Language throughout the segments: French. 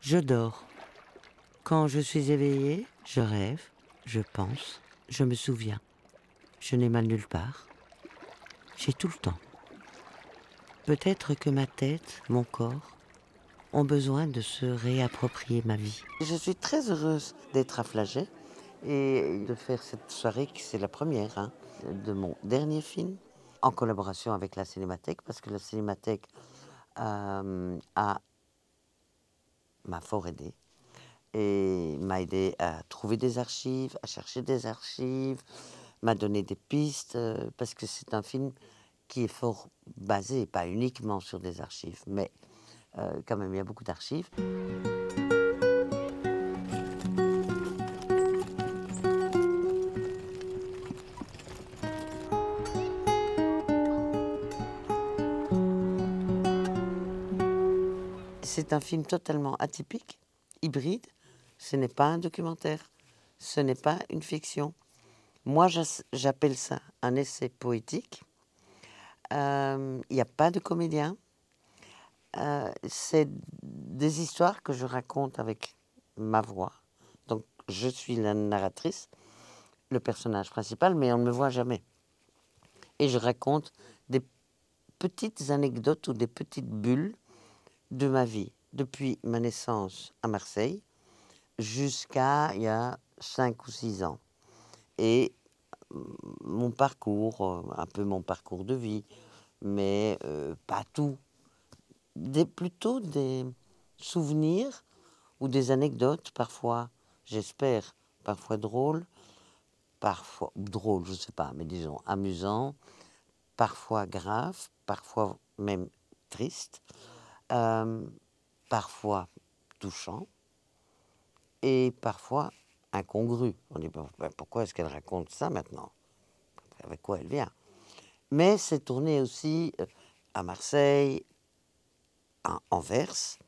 je dors. Quand je suis éveillée, je rêve, je pense, je me souviens. Je n'ai mal nulle part. J'ai tout le temps. Peut-être que ma tête, mon corps, ont besoin de se réapproprier ma vie. Je suis très heureuse d'être à et de faire cette soirée qui c'est la première hein, de mon dernier film en collaboration avec la Cinémathèque parce que la Cinémathèque euh, a m'a fort aidé et m'a aidé à trouver des archives, à chercher des archives, m'a donné des pistes, euh, parce que c'est un film qui est fort basé, pas uniquement sur des archives, mais euh, quand même, il y a beaucoup d'archives. C'est un film totalement atypique, hybride. Ce n'est pas un documentaire, ce n'est pas une fiction. Moi, j'appelle ça un essai poétique. Euh, il n'y a pas de comédien. Euh, c'est des histoires que je raconte avec ma voix. Donc, je suis la narratrice, le personnage principal, mais on ne me voit jamais. Et je raconte des petites anecdotes ou des petites bulles de ma vie, depuis ma naissance à Marseille jusqu'à il y a 5 ou six ans. Et mon parcours, euh, un peu mon parcours de vie, mais euh, pas tout. Des, plutôt des souvenirs ou des anecdotes, parfois, j'espère, parfois drôles, parfois drôles, je ne sais pas, mais disons amusants, parfois graves, parfois même tristes. Euh, parfois touchant et parfois incongru. On dit ben, pourquoi est-ce qu'elle raconte ça maintenant Avec quoi elle vient Mais c'est tourné aussi euh, à Marseille, à Anvers,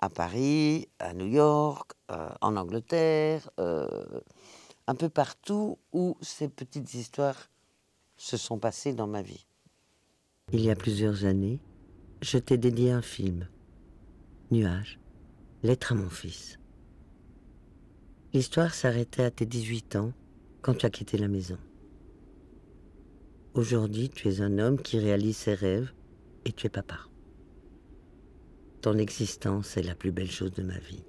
à Paris, à New York, euh, en Angleterre, un peu partout où ces petites histoires se sont passées dans ma vie. Il y a plusieurs années, je t'ai dédié un film. Nuage, lettre à mon fils. L'histoire s'arrêtait à tes 18 ans quand tu as quitté la maison. Aujourd'hui, tu es un homme qui réalise ses rêves et tu es papa. Ton existence est la plus belle chose de ma vie.